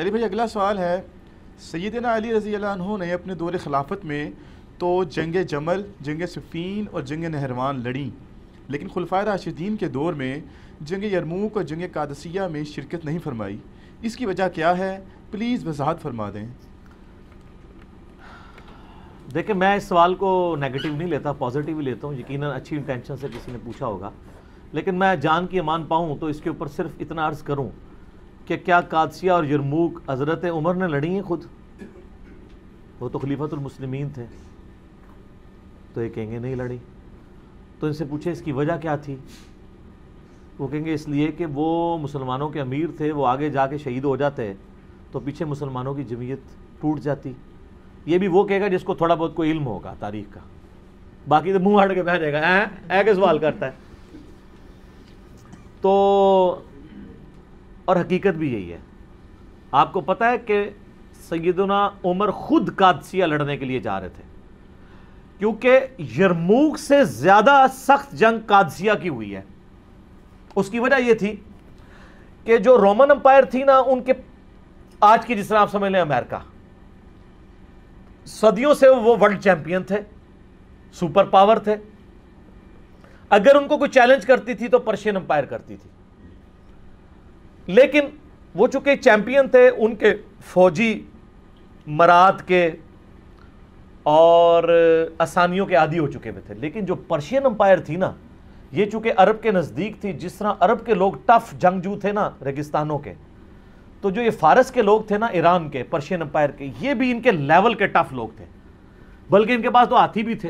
अली भाई अगला सवाल है सैदना अली रज़ी ने अपने दौरे खिलाफत में तो जंग जमल जंग सफ़ीन और जंग नहरवान लड़ी लेकिन खुलफा राशिदीन के दौर में जंग यरमूक और जंग कादसिया में शिरकत नहीं फरमाई इसकी वजह क्या है प्लीज़ वजाहत फरमा दें देखिए मैं इस सवाल को नेगेटिव नहीं लेता पॉजिटिव ही लेता हूँ यकीन अच्छी इंटेंशन से किसी ने पूछा होगा लेकिन मैं जान की अमान पाऊँ तो इसके ऊपर सिर्फ इतना अर्ज़ करूँ कि क्या कादसिया और यरमूक हज़रत उमर ने लड़ी हैं खुद वो तो खलीफतमसलिमिन थे तो ये कहेंगे नहीं लड़ी तो इनसे पूछे इसकी वजह क्या थी वो कहेंगे इसलिए कि वो मुसलमानों के अमीर थे वो आगे जाके शहीद हो जाते तो पीछे मुसलमानों की जमीयत टूट जाती ये भी वो कहेगा जिसको थोड़ा बहुत कोई इल्म होगा तारीख का बाकी तो मुंह हट के बह जाएगा ऐ ऐ के सवाल करता है तो और हकीकत भी यही है आपको पता है कि सैदना उमर खुद कादसिया लड़ने के लिए जा रहे थे क्योंकि यरमूक से ज़्यादा सख्त जंग कादसिया की हुई है उसकी वजह यह थी कि जो रोमन अंपायर थी ना उनके आज की जिस तरह आप समझ लें अमेरिका सदियों से वो वर्ल्ड चैंपियन थे सुपर पावर थे अगर उनको कोई चैलेंज करती थी तो पर्शियन अंपायर करती थी लेकिन वो चूँकि चैम्पियन थे उनके फौजी मरात के और आसानियों के आदि हो चुके हुए थे लेकिन जो पर्शियन अम्पायर थी ना ये चूँकि अरब के नज़दीक थी जिस तरह अरब के लोग टफ जंगजू थे ना रेगिस्तानों के तो जो ये फारस के लोग थे ना ईरान के पर्शियन अम्पायर के ये भी इनके लेवल के टफ लोग थे बल्कि इनके पास तो हाथी भी थे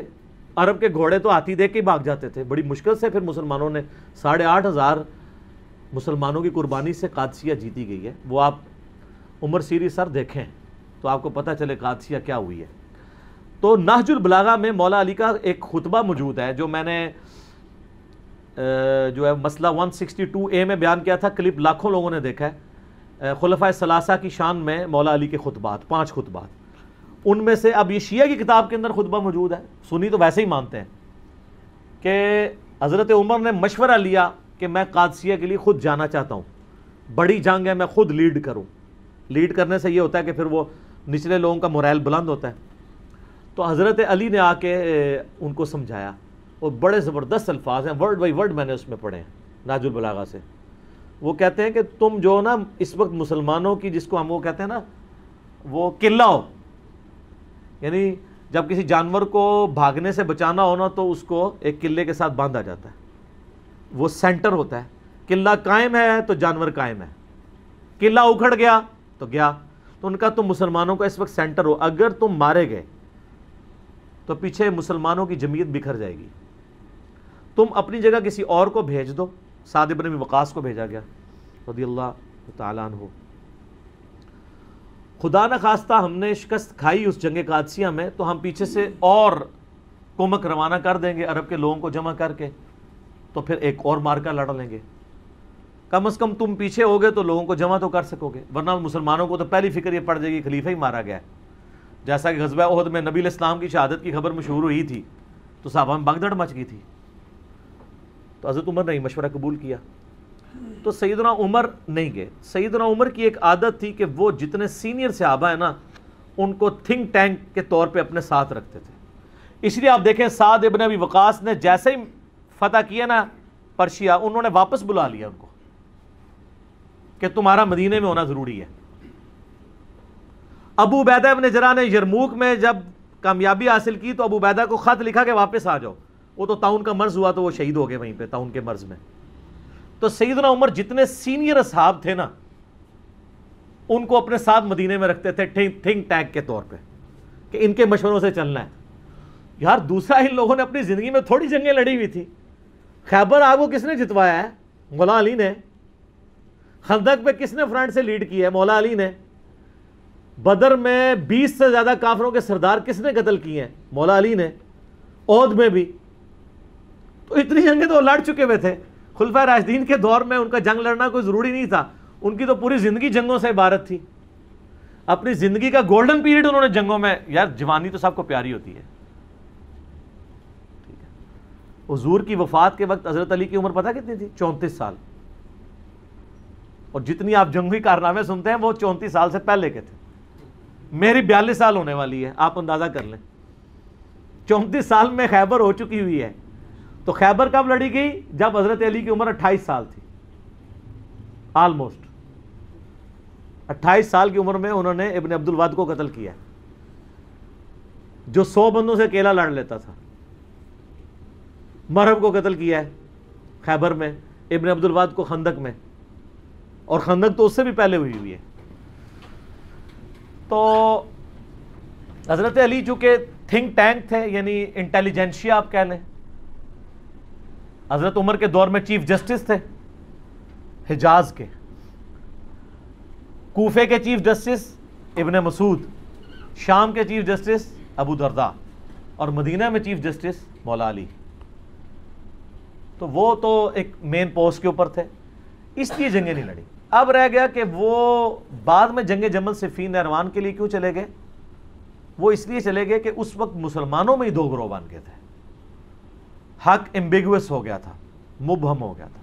अरब के घोड़े तो हाथी देख के भाग जाते थे बड़ी मुश्किल से फिर मुसलमानों ने साढ़े आठ हज़ार मुसलमानों की कुर्बानी से कादसिया जीती गई है वो आप उमर सीरी सर देखें तो आपको पता चले कादसिया क्या हुई है तो नाहजुल बलागा में मौला अली का एक खुतबा मौजूद है जो मैंने जो है मसला 162 ए में बयान किया था क्लिप लाखों लोगों ने देखा है खुलफ़ा सलासा की शान में मौला अली के खुतबात पाँच खुतबात उनमें से अब ये शिया की किताब के अंदर खुतबा मौजूद है सुनी तो वैसे ही मानते हैं कि हज़रत उमर ने मशवरा लिया कि मैं कादसिया के लिए खुद जाना चाहता हूँ बड़ी जंग है मैं खुद लीड करूँ लीड करने से ये होता है कि फिर वो निचले लोगों का मोरल बुलंद होता है तो हज़रत अली ने आके उनको समझाया और बड़े ज़बरदस्त अल्फाज हैं वर्ड बाई वर्ड मैंने उसमें पढ़े हैं नाजुल बलागा से वो कहते हैं कि तुम जो ना इस वक्त मुसलमानों की जिसको हम वो कहते हैं ना वो किला हो यानी जब किसी जानवर को भागने से बचाना हो ना तो उसको एक किले के साथ बांधा जाता है वो सेंटर होता है किला कायम है तो जानवर कायम है किला उखड़ गया तो गया तो उनका तुम मुसलमानों का इस वक्त सेंटर हो अगर तुम मारे गए तो पीछे मुसलमानों की जमीयत बिखर जाएगी तुम अपनी जगह किसी और को भेज दो सादिब ने वकास को भेजा गया रदी अल्लाह तन हो खुदा न खास्ता हमने शिकस्त खाई उस जंग कादसिया में तो हम पीछे से और कुमक रवाना कर देंगे अरब के लोगों को जमा करके तो फिर एक और मार्का लड़ लेंगे कम अज़ कम तुम पीछे हो गए तो लोगों को जमा तो कर सकोगे वरना मुसलमानों को तो पहली फिक्र ये पड़ जाएगी खलीफा ही मारा गया जैसा कि गजबा उहद में नबी इस्लाम की शहादत की खबर मशहूर हुई थी तो साहबा में भगदड़ मच गई थी तो हज़रत उमर ने मशवरा कबूल किया तो सईदना उमर नहीं गए सईदना उमर की एक आदत थी कि वो जितने सीनियर सहाबा है ना उनको थिंक टैंक के तौर पे अपने साथ रखते थे इसलिए आप देखें साद इबन अभी वकास ने जैसे ही फतह किया ना पर्शिया उन्होंने वापस बुला लिया उनको कि तुम्हारा मदीने में होना ज़रूरी है अबू उबैदा इबन जरा ने यरमूक में जब कामयाबी हासिल की तो अबू बैदा को ख़त लिखा कि वापस आ जाओ वो तो ताउन का मर्ज़ हुआ तो वो शहीद हो गए वहीं पर ताउन के मर्ज़ में तो सईदना उमर जितने सीनियर साहब थे ना उनको अपने साथ मदीने में रखते थे थिंक थिंक टैग के तौर पर इनके मशवरों से चलना है यार दूसरा इन लोगों ने अपनी ज़िंदगी में थोड़ी जंगें लड़ी हुई थी खैबर आपको किसने जितवाया है मौला अली ने खंदक पे किसने फ्रंट से लीड किया है मौला अली ने बदर में 20 से ज़्यादा काफरों के सरदार किसने कत्ल किए हैं मौला अली ने औद में भी तो इतनी जंगें तो लड़ चुके हुए थे खुलफा राजदीन के दौर में उनका जंग लड़ना कोई ज़रूरी नहीं था उनकी तो पूरी ज़िंदगी जंगों से इबारत थी अपनी ज़िंदगी का गोल्डन पीरियड उन्होंने जंगों में यार जवानी तो सबको प्यारी होती है हजूर की वफात के वक्त हज़रत अली की उम्र पता कितनी थी चौंतीस साल और जितनी आप जंगी कारनामे सुनते हैं वो चौंतीस साल से पहले के थे मेरी बयालीस साल होने वाली है आप अंदाज़ा कर लें चौंतीस साल में खैबर हो चुकी हुई है तो खैबर कब लड़ी गई जब हज़रत अली की उम्र अट्ठाईस साल थी आलमोस्ट अट्ठाईस साल की उम्र में उन्होंने इबन अब्दुलवाद को कत्ल किया जो सौ बंदों से अकेला लड़ लेता था मरहम को कत्ल किया है खैबर में इबन अब्दुलवाद को खंदक में और खंदक तो उससे भी पहले हुई हुई है तो हज़रत अली चूँकि थिंक टैंक थे यानी इंटेलिजेंशिया आप कह लें हज़रत उमर के दौर में चीफ जस्टिस थे हिजाज के कोफे के चीफ जस्टिस इबन मसूद शाम के चीफ जस्टिस अबू दरदा और मदीना में चीफ जस्टिस मौला अली तो वो तो एक मेन पोस्ट के ऊपर थे इसलिए जंगे नहीं लड़ी अब रह गया कि वो बाद में जंग जमल सिफी नरवान के लिए क्यों चले गए वो इसलिए चले गए कि उस वक्त मुसलमानों में ही दो ग्रोह बन गए थे हक एम्बिगस हो गया था मुबहम हो गया था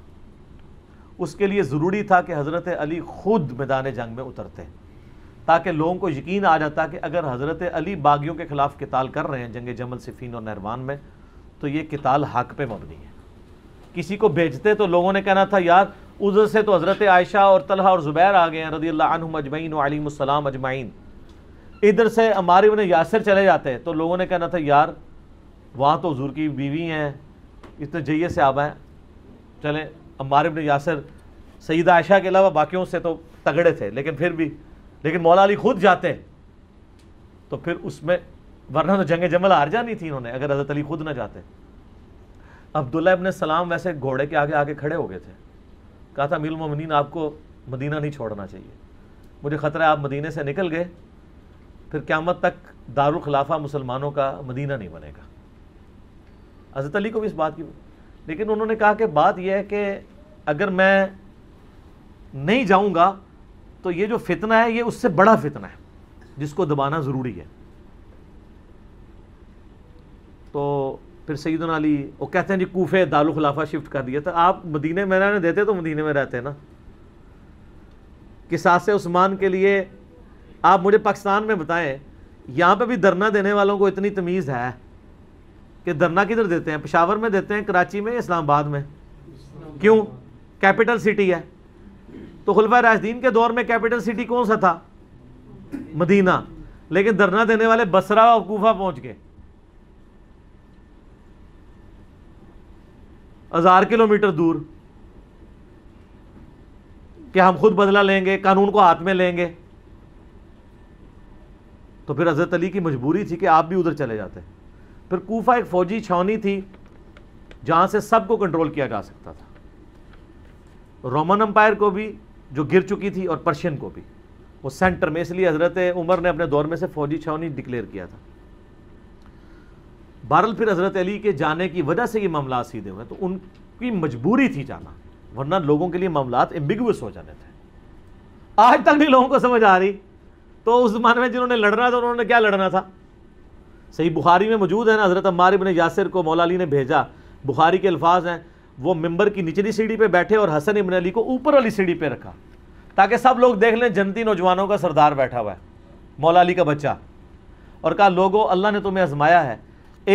उसके लिए ज़रूरी था कि हज़रत अली खुद मैदान जंग में उतरते ताकि लोगों को यकीन आ जाता कि अगर हज़रत अली बागियों के ख़िलाफ़ किताल कर रहे हैं जंग जमल सिफीन और नहरवान में तो ये किताल हक पे मबनी है किसी को भेजते तो लोगों ने कहना था यार उधर से तो हज़रत आयशा और तलहा और ज़ुबैर आ गए हैं रदी अजमैन वालीसम अजमैन इधर से हमारे उन्हें यासर चले जाते तो लोगों ने कहना था यार वहाँ तो हजूर की बीवी हैं इतने जइए से आबाएँ हैं चलें अम्मार यासर सईद आयशा के अलावा बाकियों से तो तगड़े थे लेकिन फिर भी लेकिन मौला अली खुद जाते तो फिर उसमें वरना तो जंग जमल हार जानी थी इन्होंने अगर हज़रत अली खुद ना जाते अब्दुल्ला इबन सलाम वैसे घोड़े के आगे आगे खड़े हो गए थे कहा था मिल ममिन आपको मदीना नहीं छोड़ना चाहिए मुझे ख़तरा है आप मदीने से निकल गए फिर क़्यामत तक खिलाफा मुसलमानों का मदीना नहीं बनेगा हज़रत अली को भी इस बात की लेकिन उन्होंने कहा कि बात यह है कि अगर मैं नहीं जाऊँगा तो ये जो फितना है ये उससे बड़ा फितना है जिसको दबाना ज़रूरी है तो फिर उन अली वो कहते हैं जी कूफे दारुल खिलाफा शिफ्ट कर दिया तो आप मदीने में रहने देते तो मदीने में रहते ना सास उस्मान के लिए आप मुझे पाकिस्तान में बताएं यहाँ पे भी धरना देने वालों को इतनी तमीज़ है कि धरना किधर देते हैं पेशावर में देते हैं कराची में इस्लामाबाद में क्यों कैपिटल सिटी है तो खुलफा राजदीन के दौर में कैपिटल सिटी कौन सा था मदीना लेकिन धरना देने वाले बसरा और कूफा पहुँच गए हज़ार किलोमीटर दूर कि हम खुद बदला लेंगे कानून को हाथ में लेंगे तो फिर हज़रत अली की मजबूरी थी कि आप भी उधर चले जाते फिर कोफा एक फ़ौजी छावनी थी जहाँ से सबको कंट्रोल किया जा सकता था रोमन अम्पायर को भी जो गिर चुकी थी और पर्शियन को भी वो सेंटर में इसलिए हज़रत उमर ने अपने दौर में से फ़ौजी छावनी डिक्लेयर किया था बहरल फिर हज़रत अली के जाने की वजह से ये मामला सीधे हुए तो उनकी मजबूरी थी जाना वरना लोगों के लिए मामला एम्बिगुअस हो जाने थे आज तक भी लोगों को समझ आ रही तो उस ज़माने में जिन्होंने लड़ना था उन्होंने क्या लड़ना था सही बुखारी में मौजूद है ना हज़रत अम्मार इबन यासिर को मौला अली ने भेजा बुखारी के अल्फाज हैं वो मेंबर की निचली सीढ़ी पर बैठे और हसन इबन अली को ऊपर वाली सीढ़ी पर रखा ताकि सब लोग देख लें जनती नौजवानों का सरदार बैठा हुआ है मौला अली का बच्चा और कहा लोगो अल्लाह ने तुम्हें आजमाया है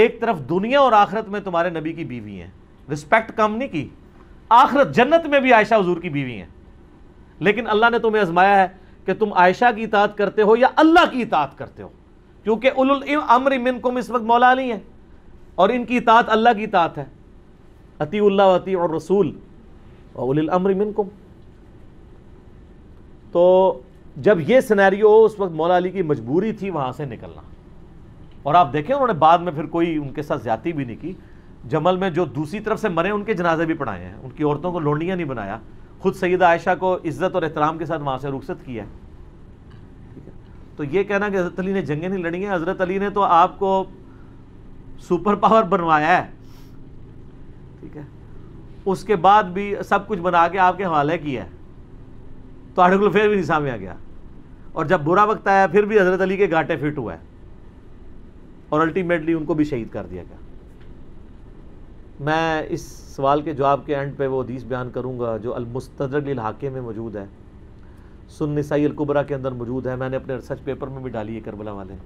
एक तरफ दुनिया और आखरत में तुम्हारे नबी की बीवी हैं रिस्पेक्ट कम नहीं की आखरत जन्नत में भी आयशा हजूर की बीवी हैं लेकिन अल्लाह ने तुम्हें आजमाया है कि तुम आयशा की इतात करते हो या अल्लाह की इतात करते हो क्योंकि उल अमर मिन कुम इस वक्त मौला अली हैं और इनकी इतात अल्लाह की इतात है अतील्ला अती और रसूल और उल अमर मिन कुम तो जब यह सिनेरियो उस वक्त मौला अली की मजबूरी थी वहां से निकलना और आप देखें उन्होंने बाद में फिर कोई उनके साथ ज्यादा भी नहीं की जमल में जो दूसरी तरफ से मरे उनके जनाजे भी पढ़ाए हैं उनकी औरतों को लोंडियाँ नहीं बनाया खुद सईद आयशा को इज्जत और एहतराम के साथ वहाँ से रुखसत किया है तो ये कहना कि हज़रत अली ने जंगें नहीं लड़ी हैं हज़रत अली ने तो आपको सुपर पावर बनवाया है ठीक है उसके बाद भी सब कुछ बना के आपके हवाले किया है तो आर्टिकल तो फिर भी नहीं सामने आ गया और जब बुरा वक्त आया फिर भी हज़रत अली के घाटे फिट हुआ है और अल्टीमेटली उनको भी शहीद कर दिया गया मैं इस सवाल के जवाब के एंड पे वो हदीस बयान करूँगा जो अलमुस्तरक हाके में मौजूद है सुन निसाई अलकुबरा के अंदर मौजूद है मैंने अपने रिसर्च पेपर में भी डाली है करबला वाले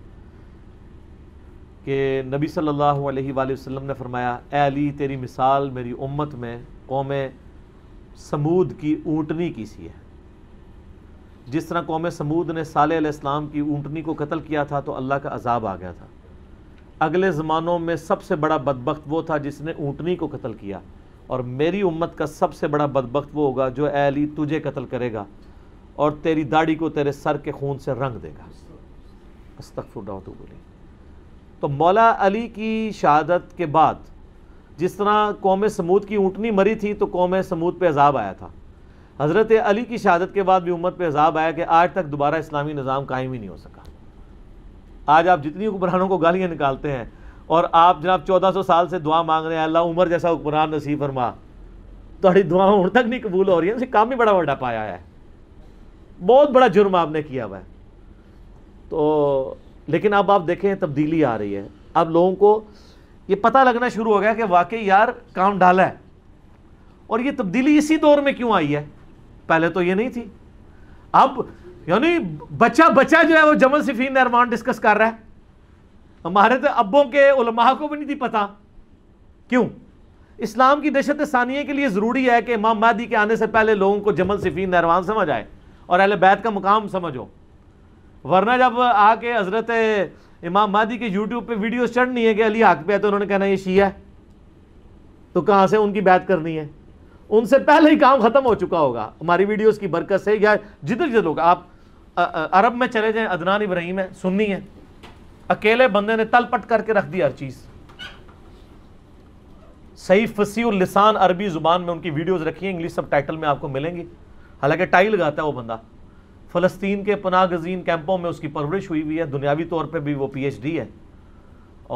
कि नबी सल्लल्लाहु अलैहि वसल्लम ने फरमाया ए अली तेरी मिसाल मेरी उम्मत में कौम समूद की ऊँटनी की सी है जिस तरह कौम समूद ने साले इस्लाम की ऊँटनी को कत्ल किया था तो अल्लाह का अजाब आ गया था अगले ज़मानों में सबसे बड़ा बदबक वो था जिसने ऊँटनी को कत्ल किया और मेरी उम्मत का सबसे बड़ा बदबक वो होगा जो अली तुझे कत्ल करेगा और तेरी दाढ़ी को तेरे सर के खून से रंग देगा अस्तफ़ुल्लाबली तो मौला अली की शहादत के बाद जिस तरह कौम समूद की ऊँटनी मरी थी तो कौम समूद पर अजाब आया था हज़रत अली की शहादत के बाद भी उम्मत पर अजाब आया कि आज तक दोबारा इस्लामी निज़ाम कायम ही नहीं हो सका आज आप जितनी हुक्मरानों को गालियाँ निकालते हैं और आप जनाब 1400 साल से दुआ मांग रहे हैं अल्लाह उमर जैसा हुक्मरान नसीब फरमा थोड़ी दुआ उन तक नहीं कबूल हो रही है काम ही बड़ा बड़ा पाया है बहुत बड़ा जुर्म आपने किया हुआ है तो लेकिन अब आप देखें तब्दीली आ रही है अब लोगों को ये पता लगना शुरू हो गया कि वाकई यार काम डाला है और ये तब्दीली इसी दौर में क्यों आई है पहले तो ये नहीं थी अब यानी बच्चा बच्चा जो है वो जमल सिफीन अरमान डिस्कस कर रहा है हमारे तो अबों के उलमा को भी नहीं थी पता क्यों इस्लाम की दहशत सानिया के लिए ज़रूरी है कि इमाम महदी के आने से पहले लोगों को जमल सिफीन अरमान समझ आए और अहल बैत का मुकाम समझो वरना जब आके हज़रत इमाम महदी के यूट्यूब पे वीडियो चढ़नी है कि अली हक पे है तो उन्होंने कहना ये शी है तो कहाँ से उनकी बैत करनी है उनसे पहले ही काम ख़त्म हो चुका होगा हमारी वीडियोस की बरकत से या जिधर जिधर होगा आप अरब में चले जाएं अदनान इब्राहिम है सुन्नी है अकेले बंदे ने तलपट करके रख दी हर चीज़ सही फसी और लिसान अरबी ज़ुबान में उनकी वीडियोस रखी है इंग्लिश सब टाइटल में आपको मिलेंगी हालांकि टाई लगाता है वो बंदा फ़लस्तीन के पनाह गजीन कैंपों में उसकी परवरिश हुई हुई है दुनियावी तौर पर भी वो पीएचडी है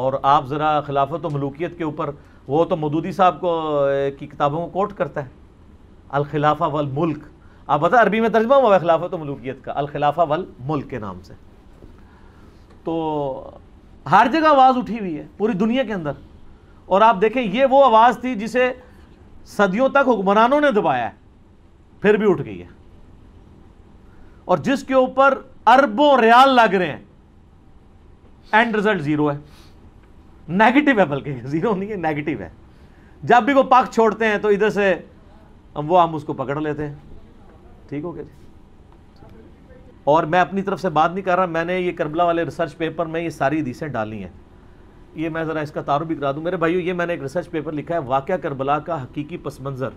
और आप ज़रा खिलाफत मलूकियत के ऊपर वो तो मदूदी साहब को की किताबों को कोट करता है अलखिलाफा वल मुल्क आप बता अरबी में तर्जमा हुआ खिलाफत मलूकियत का अलखिलाफा वल मुल्क के नाम से तो हर जगह आवाज़ उठी हुई है पूरी दुनिया के अंदर और आप देखें ये वो आवाज़ थी जिसे सदियों तक हुक्मरानों ने दबाया फिर भी उठ गई है और जिसके ऊपर अरबों रियाल लग रहे हैं एंड रिजल्ट ज़ीरो है नेगेटिव है बल्कि ज़ीरो नहीं है नेगेटिव है जब भी वो पाक छोड़ते हैं तो इधर से वो हम उसको पकड़ लेते हैं ठीक हो गया जी और मैं अपनी तरफ से बात नहीं कर रहा मैंने ये करबला वाले रिसर्च पेपर में ये सारी हदीसें डाली हैं ये मैं ज़रा इसका तारुफ भी करा दूँ मेरे भाइयों ये मैंने एक रिसर्च पेपर लिखा है वाक़ करबला का हकीकी पस मंज़र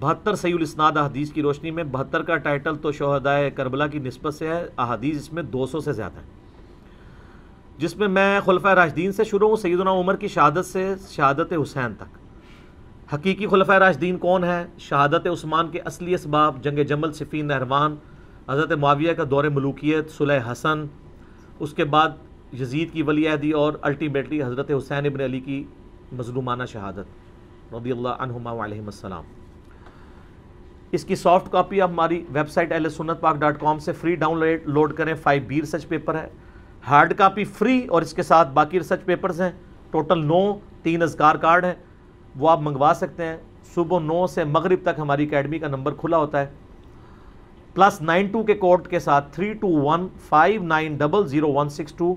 बहत्तर सैलस्नाद अहदीस की रोशनी में बहत्तर का टाइटल तो शहदाय करबला की नस्बत से है अहदीस इसमें दो सौ से ज़्यादा है जिसमें मैं खुलफा राशदीन से शुरू हूँ सैदना उमर की शहादत से शहादत हुसैन तक हकीकी खलफ़ राशदीन कौन है शहादत उस्मान के असली इसबाब जंग जमल सिफीन नहरवान हज़रत माविया का दौर मलूकियत सुलह हसन उसके बाद यजीद की वली अहदी और अल्टीमेटली हज़रत हुसैन इबन अली की मजलूमाना शहादत रदील्लासम इसकी सॉफ्ट कापी आप हमारी वेबसाइट एल सुनत पाक डॉट कॉम से फ्री डाउनलोड लोड करें फाइव बी रिसर्च पेपर है हार्ड कापी फ्री और इसके साथ बाकी रिसर्च पेपर्स हैं टोटल नौ तीन अजगार कार्ड हैं वो आप मंगवा सकते हैं सुबह नौ से मगरिब तक हमारी अकेडमी का नंबर खुला होता है प्लस नाइन टू के कोड के साथ three two one five nine double zero one six two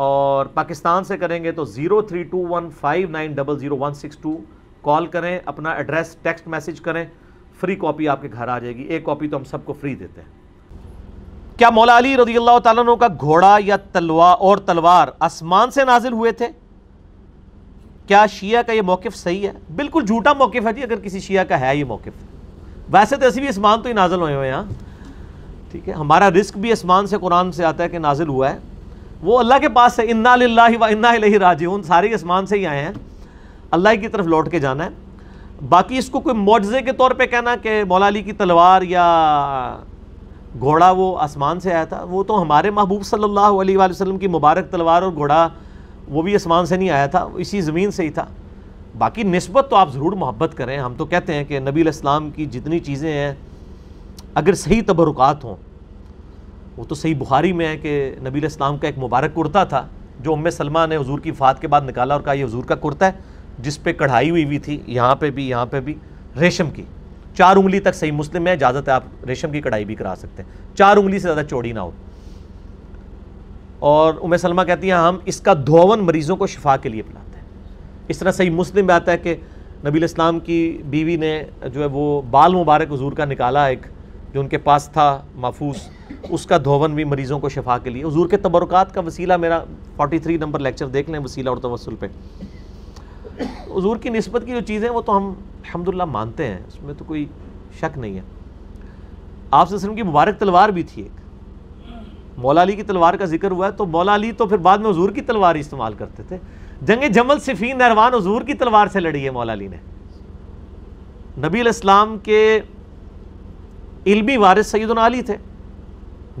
और पाकिस्तान से करेंगे तो zero three two one five nine double zero one six two call करें अपना एड्रेस टेक्स्ट मैसेज करें फ्री कॉपी आपके घर आ जाएगी एक कॉपी तो हम सबको फ्री देते हैं क्या मौला अली रजी अल्लाह तु का घोड़ा या तलवा और तलवार आसमान से नाजिल हुए थे क्या शिया का ये मौक़ सही है बिल्कुल झूठा मौक़ है जी अगर किसी शिया का है ये मौक़ वैसे तो ऐसी भी इसमान तो ही नाजल हुए हुए यहाँ ठीक है हमारा रिस्क भी आसमान से कुरान से आता है कि नाजिल हुआ है वो अल्लाह के पास है इन्ना ला व इन्ना राजी उन सारे आसमान से ही आए हैं अल्लाह की तरफ लौट के जाना है बाकी इसको कोई मुआजे के तौर पर कहना कि मौला की तलवार या घोड़ा वो आसमान से आया था वो तो हमारे महबूब सल्लल्लाहु अलैहि वसल्लम की मुबारक तलवार और घोड़ा वो भी आसमान से नहीं आया था इसी ज़मीन से ही था बाकी नस्बत तो आप ज़रूर मोहब्बत करें हम तो कहते हैं कि नबी इस्लाम की जितनी चीज़ें हैं अगर सही तबरुक हों वो तो सही बुखारी में है कि नबी इस्लाम का एक मुबारक कुर्ता था जो उम्म सलमा ने हजूर की फ़ात के बाद निकाला और कहा यह हजूर का कुर्ता है जिस पर कढ़ाई हुई हुई थी यहाँ पर भी यहाँ पर भी रेशम की चार उंगली तक सही मुस्लिम है इजाज़त है आप रेशम की कढ़ाई भी करा सकते हैं चार उंगली से ज़्यादा चौड़ी ना हो और उम सलमा कहती हैं हम इसका धोवन मरीज़ों को शिफा के लिए पिलाते हैं इस तरह सही मुस्लिम में आता है कि नबी इस्लाम की बीवी ने जो है वो बाल मुबारक हजूर का निकाला एक जो उनके पास था महफूस उसका धोवन भी मरीज़ों को शफा के लिए हजूर के तबरक़ात का वसीला मेरा 43 नंबर लेक्चर देख लें वसीला और तवसल पे हजूर की नस्बत की जो चीज़ें वो तो हम अलहमदिल्ला मानते हैं उसमें तो कोई शक नहीं है आप वसलम की मुबारक तलवार भी थी एक मौला अली की तलवार का जिक्र हुआ है तो मौला अली तो फिर बाद में हजूर की तलवार इस्तेमाल करते थे जंग जमल सिफीन नरवान हजूर की तलवार से लड़ी है मौला अली ने नबी इस्लाम के इल्मी वारिस सैदन अली थे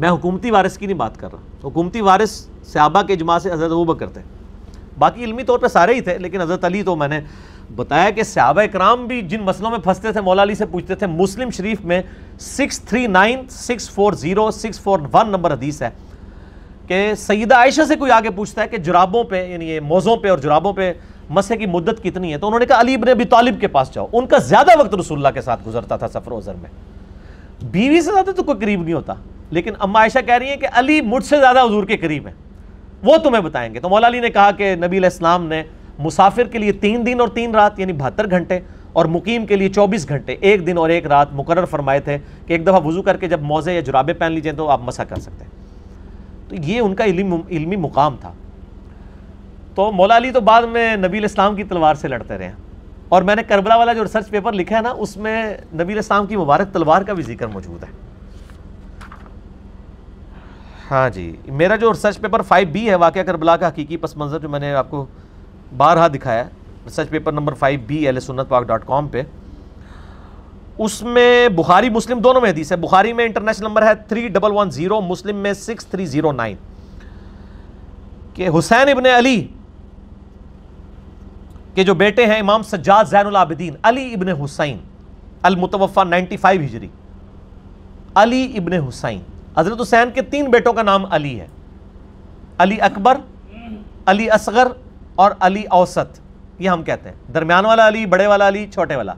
मैं हुकूमती वारिस की नहीं बात कर रहा हुकूमती वारिस सहाबा के इजमा से हज़रत अबू बकर थे बाकी इलमी तौर पर सारे ही थे लेकिन हज़रत अली तो मैंने बताया कि सहाबा कराम भी जिन मसलों में फंसते थे मौला अली से पूछते थे मुस्लिम शरीफ में six three nine six four zero six four one number हदीस है कि सईदा आयशा से कोई आगे पूछता है कि जुराबों पर यानी ये मोज़ों पे और जुराबों पर मसे की मुद्दत कितनी है तो उन्होंने कहा अली इबन अबी तालिब के पास जाओ उनका ज़्यादा वक्त रसुल्ला के साथ गुजरता था सफ़र उजर में बीवी से ज़्यादा तो कोई करीब नहीं होता लेकिन अम्मा आयशा कह रही है कि अली मुझसे ज़्यादा हजूर के करीब है वो तुम्हें बताएंगे तो मौला अली ने कहा कि नबी इस्लाम ने मुसाफिर के लिए तीन दिन और तीन रात यानी बहत्तर घंटे और मुकीम के लिए 24 घंटे एक दिन और एक रात मुकर फरमाए थे कि एक दफ़ा वज़ू करके जब मोज़े या जुराबे पहन लीजिए तो आप मसा कर सकते हैं तो ये उनका इल्मी इल्मी मुकाम था तो मौला अली तो बाद में नबील इस्लाम की तलवार से लड़ते रहे और मैंने करबला वाला जो रिसर्च पेपर लिखा है ना उसमें नबील इस्लाम की मुबारक तलवार का भी जिक्र मौजूद है हाँ जी मेरा जो रिसर्च पेपर फाइव बी है वाक़ करबला का हकीकी पस मंज़र जो मैंने आपको बारहा दिखाया research paper number five B एल सुन्नत पाक डॉट कॉम पर उसमें बुखारी मुस्लिम दोनों में हदीस है बुखारी में इंटरनेशनल नंबर है थ्री डबल वन ज़ीरो मुस्लिम में सिक्स थ्री ज़ीरो नाइन के हुसैन इबन अली के जो बेटे हैं इमाम सज्जाद जैन आबिदीन अली इबन हुसैन अल मुतवफा नाइनटी फाइव हिजरी अली इबन हुसैन हज़रत हुसैन के तीन बेटों का नाम अली है अली अकबर अली असगर और अली औसत ये हम कहते हैं दरमियान वाला अली बड़े वाला अली छोटे वाला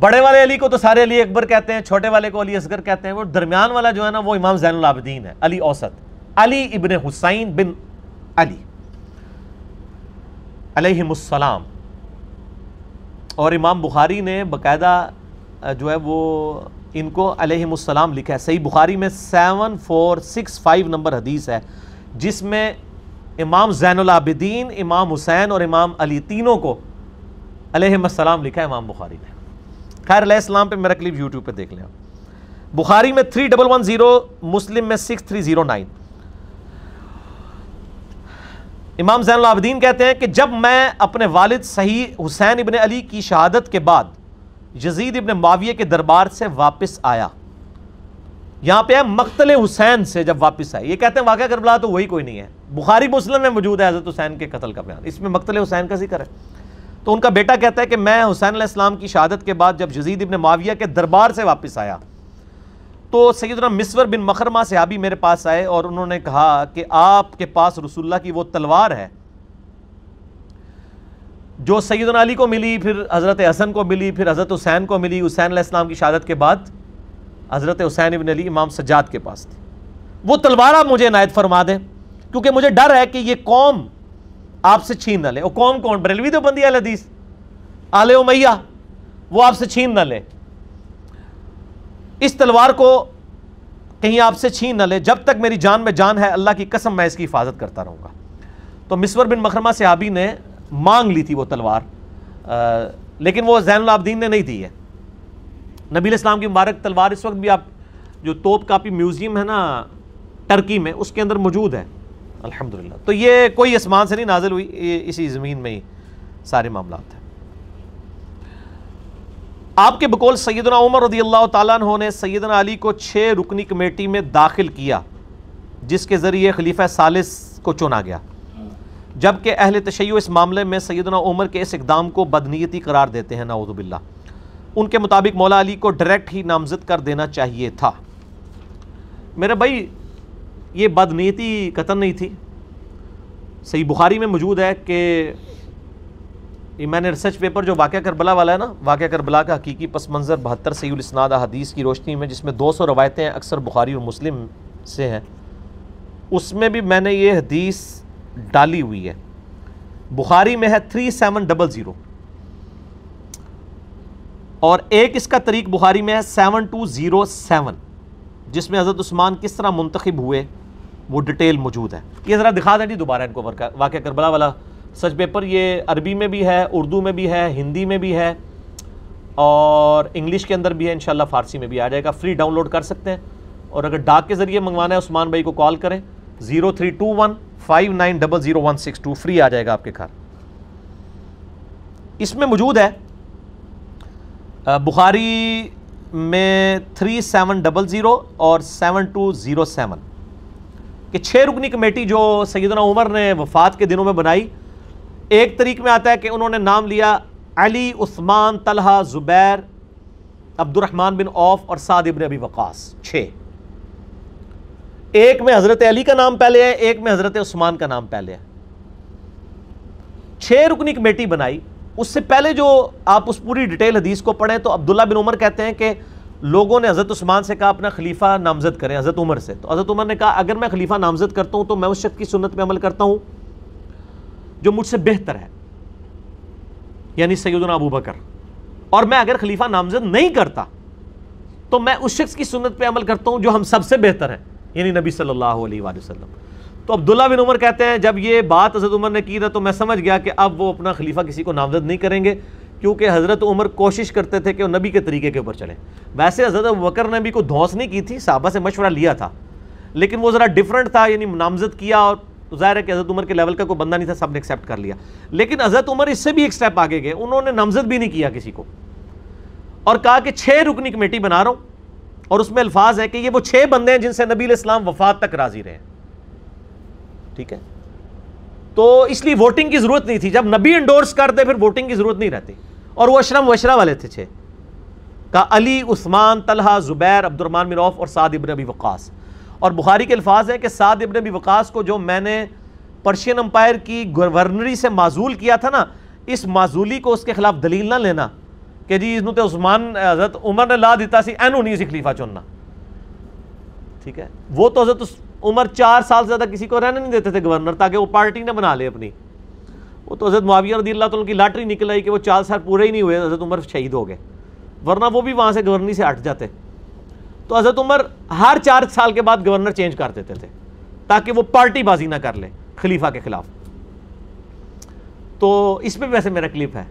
बड़े वाले अली को तो सारे अली अकबर कहते हैं छोटे वाले को अली असगर कहते हैं वो दरमियान वाला जो है ना वो इमाम जैन अलाबद्दीन है अली औसत अली इबन हुसैन बिन अली अलहमसलाम और इमाम बुखारी ने बाकायदा जो है वो इनको अलहमसलाम लिखा है सही बुखारी में seven four six five number हदीस है जिसमें इमाम जैनलाबिदीन इमाम हुसैन और इमाम अली तीनों को अलहमसलाम लिखा है इमाम बुखारी ने खैर इस्लाम पे मेरा क्लिप यूट्यूब पे देख लें बुखारी में थ्री डबल वन ज़ीरो मुस्लिम में सिक्स थ्री ज़ीरो नाइन इमाम जैन जैनलाबिदीन कहते हैं कि जब मैं अपने वालिद सही हुसैन इबन अली की शहादत के बाद यजीद इबन माविया के दरबार से वापस आया यहाँ पे है मख्तल हुसैन से जब वापस आए ये कहते हैं वाक़ करबला तो वही कोई नहीं है बुखारी मुस्लिम में मौजूद है हज़रत हुसैन के कत्ल का बयान इसमें मकतल हुसैन का जिक्र है तो उनका बेटा कहता है कि मैं हुसैन इस्लाम की शहादत के बाद जब यजीद इबन माविया के दरबार से वापस आया तो सैदना मिसवर बिन मखरमा से आबी मेरे पास आए और उन्होंने कहा कि आपके पास रसुल्ला की वो तलवार है जो सैदन अली को मिली फिर हज़रत हसन को मिली फिर हज़रत हुसैन को मिली हुसैन इस्लाम की शहादत के बाद हज़रत हुसैन इबन अली इमाम सज्जाद के पास थी वो तलवार आप मुझे नायत फरमा दें क्योंकि मुझे डर है कि ये कौम आपसे छीन ना ले वो कौम कौन बरेलवी तो बंदी हदीस आले ओ मैया वो आपसे छीन ना ले इस तलवार को कहीं आपसे छीन ना ले जब तक मेरी जान में जान है अल्लाह की कसम मैं इसकी हिफाजत करता रहूँगा तो मिसवर बिन मखरमा सहाबी ने मांग ली थी वो तलवार लेकिन वो जैनलाब्दीन ने नहीं दी है नबी इस्लाम की मुबारक तलवार इस वक्त भी आप जो तोप कापी म्यूज़ियम है ना टर्की में उसके अंदर मौजूद है अल्हम्दुलिल्लाह तो ये कोई आसमान से नहीं नाजिल हुई इसी ज़मीन में ही सारे मामला हैं आपके बकौल सैदना उमर रदी अल्लाह तु सैदना अली को छः रुकनी कमेटी में दाखिल किया जिसके ज़रिए खलीफा सालिस को चुना गया जबकि अहल तशैय इस मामले में सैदना उमर के इस इकदाम को बदनीति करार देते हैं नाउदबिल्ला उनके मुताबिक मौला अली को डायरेक्ट ही नामजद कर देना चाहिए था मेरे भाई ये बदनीति कतन नहीं थी सही बुखारी में मौजूद है कि ये मैंने रिसर्च पेपर जो वाक़ करबला वाला है ना वाक़ करबला का हकीकी पस मंज़र बहत्तर सईलस्नाद हदीस की रोशनी में जिसमें दो सौ रवायतें अक्सर बुखारी और मुस्लिम से हैं उसमें भी मैंने ये हदीस डाली हुई है बुखारी में है थ्री सेवन डबल ज़ीरो और एक इसका तरीक बुखारी में है सेवन टू ज़ीरो सेवन जिसमें हज़रत उस्मान किस तरह मुंतखब हुए वो डिटेल मौजूद है ये ज़रा दिखा दें जी दोबारा इनको वाक्य करबला वाला सच पेपर ये अरबी में भी है उर्दू में भी है हिंदी में भी है और इंग्लिश के अंदर भी है इन फ़ारसी में भी आ जाएगा फ्री डाउनलोड कर सकते हैं और अगर डाक के ज़रिए मंगवाना है उस्मान भाई को कॉल करें zero three two one five nine double zero one six two free आ जाएगा आपके घर इसमें मौजूद है बुखारी में थ्री सेवन डबल ज़ीरो और सेवन टू ज़ीरो सेवन कि छः रुकनी कमेटी जो सैदना उमर ने वफात के दिनों में बनाई एक तरीक में आता है कि उन्होंने नाम लिया अली उस्मान तलहा ज़ुबैर अब्दुलरहमान बिन औफ और साद इबन अबी वक़ास छः एक में हज़रत अली का नाम पहले है एक में हज़रत उस्मान का नाम पहले है छः रुकनी कमेटी बनाई उससे पहले जो आप उस पूरी डिटेल हदीस को पढ़ें तो अब्दुल्ला बिन उमर कहते हैं कि लोगों ने हज़रत उस्मान से कहा अपना खलीफा नामजद करें हज़रत उमर से तो हज़रत उमर ने कहा अगर मैं खलीफा नामजद करता हूं तो मैं उस शख्स की सुनत में अमल करता हूं जो मुझसे बेहतर है यानी सैदना अबू बकर और मैं अगर खलीफा नामजद नहीं करता तो मैं उस शख्स की सुनत पर अमल करता हूं जो हम सबसे बेहतर हैं यानी नबी सल्लल्लाहु अलैहि वसल्लम तो अब्दुल्ला बिन उमर कहते हैं जब ये बात हजरत उमर ने की था तो मैं समझ गया कि अब वो अपना खलीफा किसी को नामजद नहीं करेंगे क्योंकि हज़रत उमर कोशिश करते थे कि वो नबी के तरीके के ऊपर चलें वैसे हज़रत वकर ने भी कोई धौस नहीं की थी साहबा से मशवरा लिया था लेकिन वो ज़रा डिफरेंट था यानी नामजद किया और ज़ाहिर है कि हज़रत उमर के लेवल का कोई बंदा नहीं था सब ने एक्सेप्ट कर लिया लेकिन हज़रत उमर इससे भी एक स्टेप आगे गए उन्होंने नामजद भी नहीं किया किसी को और कहा कि छः रुकनी कमेटी बना रहा हूँ और उसमें अल्फाज है कि ये वो छः बंदे हैं जिनसे नबी इस्लाम वफात तक राजी रहे ठीक है तो इसलिए वोटिंग की ज़रूरत नहीं थी जब नबी इंडोर्स करते फिर वोटिंग की ज़रूरत नहीं रहती और वो अशरम वशरा वाले थे छे का अली उस्मान तलहा ज़ुबैर अब्दुलरमान मिन और साद इबन अबी वक़ास और बुखारी के अल्फाज हैं कि साद इबन अबी वक़ास को जो मैंने पर्शियन अम्पायर की गवर्नरी से माजूल किया था ना इस माजूली को उसके खिलाफ दलील ना लेना कि जी इसनू तो उस्मान हज़रत उमर ने ला दिता सी एनू नहीं सी खलीफा चुनना ठीक है वो तो हज़रत उम्र चार साल से ज़्यादा किसी को रहने नहीं देते थे गवर्नर ताकि वो पार्टी ने बना ले अपनी वो तो हज़रत मुआविया रदी अल्लाह तुम की लाटरी निकल आई कि वो चार साल पूरे ही नहीं हुए हज़रत उम्र शहीद हो गए वरना वो भी वहाँ से गवर्नी से हट जाते तो हज़रत उम्र हर चार साल के बाद गवर्नर चेंज कर देते थे ताकि वो पार्टी बाजी ना कर ले खलीफा के ख़िलाफ़ तो इस पर वैसे मेरा क्लिप है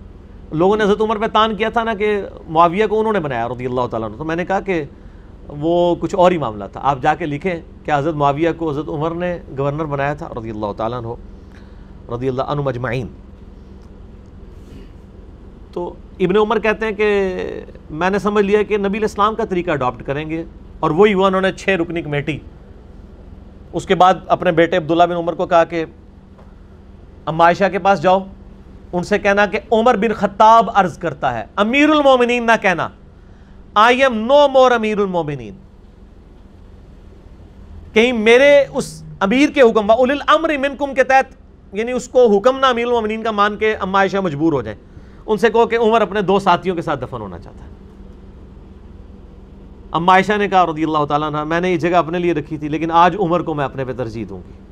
लोगों ने हज़रत उम्र पर तान किया था ना कि मुआविया को उन्होंने बनाया रदी अल्लाह तुम तो मैंने कहा कि वो कुछ और ही मामला था आप जाके लिखें कि हज़रत माविया को हज़रत उमर ने गवर्नर बनाया था रदी अल्लाह तु रदी अल्लाह तो इबन उमर कहते हैं कि मैंने समझ लिया कि नबी इस्लाम का तरीका अडॉप्ट करेंगे और वही हुआ उन्होंने छः रुकनी कमेटी उसके बाद अपने बेटे अब्दुल्ला बिन उमर को कहा कि अम्मायशा के पास जाओ उनसे कहना कि उमर बिन खत्ताब अर्ज़ करता है अमीरमिन ना कहना आई एम नो मोर अमीर उलमोबिन कहीं मेरे उस अमीर के हुक्म उलिल अम्र मिनकुम के तहत यानी उसको हुक्म ना अमीर उलमोमिन का मान के अम्मा आयशा मजबूर हो जाए उनसे कहो कि उमर अपने दो साथियों के साथ दफन होना चाहता है अम्मा आयशा ने कहा रदी अल्लाह तला मैंने ये जगह अपने लिए रखी थी लेकिन आज उमर को मैं अपने पे तरजीह दूंगी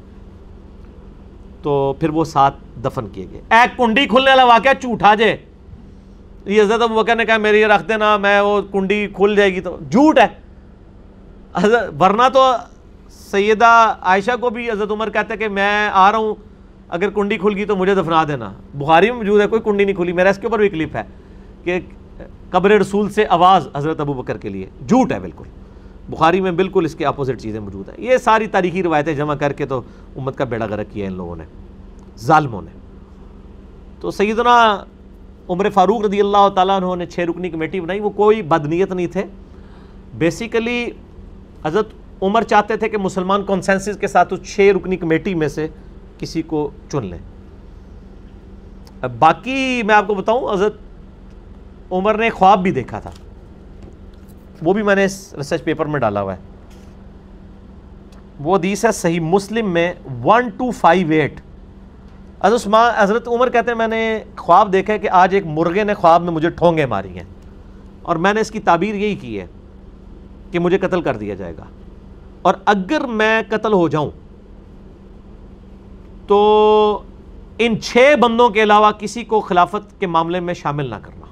तो फिर वो साथ दफन किए गए एक कुंडी खुलने वाला वाक्य झूठा जे ये हज़रत अब बकर ने कहा मेरे ये रख देना मैं वो कुंडी खुल जाएगी तो झूठ है वरना तो सैदा आयशा को भी हज़रत उमर कहते कि मैं आ रहा हूँ अगर कुंडी खुल गई तो मुझे दफना देना बुखारी में मौजूद है कोई कुंडी नहीं खुली मेरा इसके ऊपर भी क्लिप है कि कब्र रसूल से आवाज़ हज़रत अबू बकर के लिए झूठ है बिल्कुल बुखारी में बिल्कुल इसके अपोजिट चीज़ें मौजूद हैं ये सारी तारीखी रवायतें जमा करके तो उम्मत का बेड़ा गर्क किया इन लोगों ने ालमों ने तो सैदना उम्र फ़ारूक रदी अल्लाह तुमने छः रुकनी कमेटी बनाई वो कोई बदनीत नहीं थे बेसिकली हज़रत उमर चाहते थे कि मुसलमान कॉन्सेंसिस के साथ उस छः रुकनी कमेटी में से किसी को चुन लें बाकी मैं आपको बताऊं हज़रत उमर ने ख्वाब भी देखा था वो भी मैंने इस रिसर्च पेपर में डाला हुआ है वो दीस है सही मुस्लिम में वन टू फाइव एट हजरत हज़रत उमर कहते हैं मैंने ख्वाब देखा है कि आज एक मुर्गे ने ख्वाब में मुझे ठोंगे मारी हैं और मैंने इसकी ताबीर यही की है कि मुझे कत्ल कर दिया जाएगा और अगर मैं कत्ल हो जाऊं तो इन छः बंदों के अलावा किसी को खिलाफत के मामले में शामिल ना करना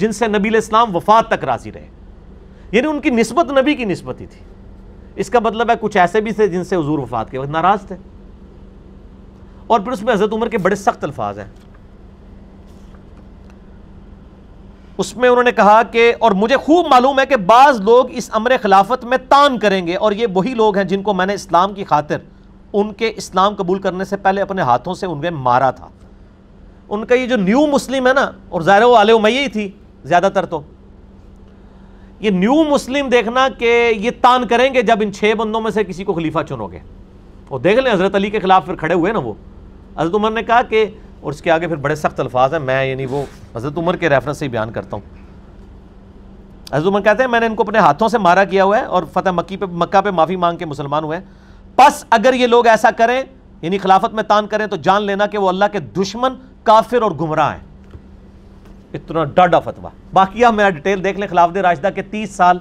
जिनसे नबील इस्लाम वफात तक राजी रहे यानी उनकी नस्बत नबी की नस्बत ही थी इसका मतलब है कुछ ऐसे भी थे जिनसे हजूर वफात के वक्त नाराज़ थे और फिर उसमें हज़रत उमर के बड़े सख्त अल्फाज हैं उसमें उन्होंने कहा कि और मुझे खूब मालूम है कि बाज़ लोग इस अमर खिलाफत में तान करेंगे और ये वही लोग हैं जिनको मैंने इस्लाम की खातिर उनके इस्लाम कबूल करने से पहले अपने हाथों से उनके मारा था उनका ये जो न्यू मुस्लिम है ना और ज़ाहिर वाले उमैया ही थी ज़्यादातर तो ये न्यू मुस्लिम देखना कि ये तान करेंगे जब इन छः बंदों में से किसी को खलीफा चुनोगे और देख लें हज़रत अली के ख़िलाफ़ फिर खड़े हुए ना वो हज़रत उमर ने कहा कि और उसके आगे फिर बड़े सख्त अल्फाज हैं मैं यानी वो हज़रत उमर के रेफरेंस से बयान करता हूँ हज़रत उमर कहते हैं मैंने इनको अपने हाथों से मारा किया हुआ है और फतेह मक्की पे मक्का पे माफ़ी मांग के मुसलमान हुए बस अगर ये लोग ऐसा करें यानी खिलाफत में तान करें तो जान लेना कि वो अल्लाह के दुश्मन काफिर और गुमराह हैं इतना डाडा फतवा बाकी आप मेरा डिटेल देख लें खिलाफत राशदा के तीस साल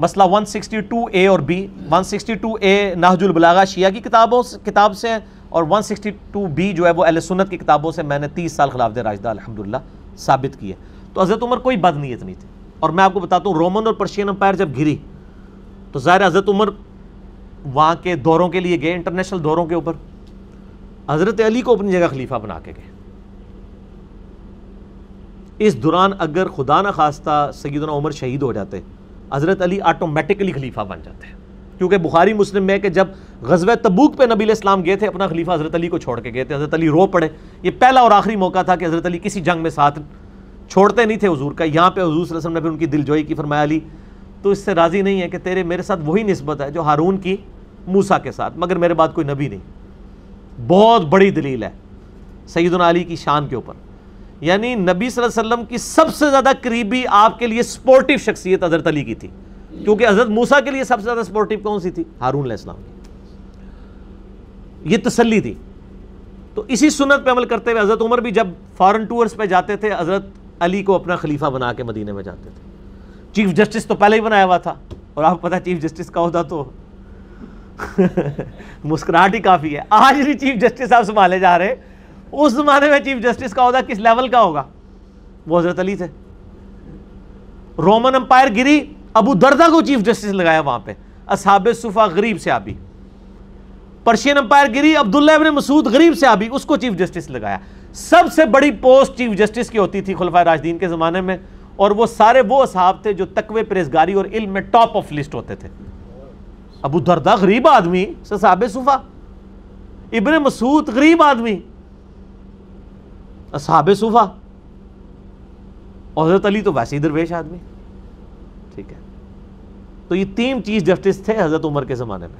मसला 162 ए और बी 162 ए नाहजुल बलागा शिया की किताबों किताब से और 162 बी जो है वो अलसुनत की किताबों से मैंने 30 साल खिलाफ राजदा अलहमदिल्ला साबित की तो हज़रत उमर कोई बदनीत नहीं थी और मैं आपको बताता हूँ रोमन और पर्शियन अम्पायर जब घिरी तो ज़ाहिर हज़रत उमर वहाँ के दौरों के लिए गए इंटरनेशनल दौरों के ऊपर हज़रत अली को अपनी जगह खलीफा बना के गए इस दौरान अगर खुदा न खास्ता सैदना उमर शहीद हो जाते हज़रत अली आटोमेटिकली खलीफा बन जाते हैं क्योंकि बुखारी मुस्लिम में कि जब गजब तबूक पे नबी इस्लाम गए थे अपना खलीफा हज़रत अली को छोड़ के गए थे हज़रत अली रो पड़े ये पहला और आखिरी मौका था कि हज़रत अली किसी जंग में साथ छोड़ते नहीं थे हजूर का यहाँ पे हजूर रसम ने फिर उनकी दिलजोई की फरमाया अली तो इससे राज़ी नहीं है कि तेरे मेरे साथ वही नस्बत है जो हारून की मूसा के साथ मगर मेरे बाद कोई नबी नहीं बहुत बड़ी दलील है सईदन अली की शान के ऊपर यानी नबी वसल्लम की सबसे ज़्यादा करीबी आपके लिए स्पोर्टिव शख्सियत हज़रत अली की थी क्योंकि हजरत मूसा के लिए सबसे ज्यादा सपोर्टिव कौन सी थी हारून इस्लाम की तसली थी तो इसी सुनत पर अमल करते हुए हजरत उमर भी जब फॉरन टूर्स पर जाते थे हजरत अली को अपना खलीफा बना के मदीने में जाते थे चीफ जस्टिस तो पहले ही बनाया हुआ था और आपको पता चीफ जस्टिस का होता तो मुस्कुराहट ही काफ़ी है आज भी चीफ जस्टिस आप संभाले जा रहे उस जमाने में चीफ जस्टिस का होता किस लेवल का होगा वो हजरत अली थे रोमन अंपायर गिरी अबू दर्दा को चीफ जस्टिस लगाया वहां पे असाब सुफा गरीब से आबी पर्शियन अंपायर गिरी अब्दुल्ला मसूद गरीब से आबी उसको चीफ जस्टिस लगाया सबसे बड़ी पोस्ट चीफ जस्टिस की होती थी खुलफा राजदीन के ज़माने में और वो सारे वो असहाब थे जो तकवे परेजगारी और इल में टॉप ऑफ लिस्ट होते थे अबू दर्दा गरीब आदमी ससाब सुफा इबन मसूद गरीब आदमी असाब सुफा औरत अली तो वैसे ही दरवेश आदमी ठीक है तो ये तीन चीफ जस्टिस थे हज़रत उमर के ज़माने में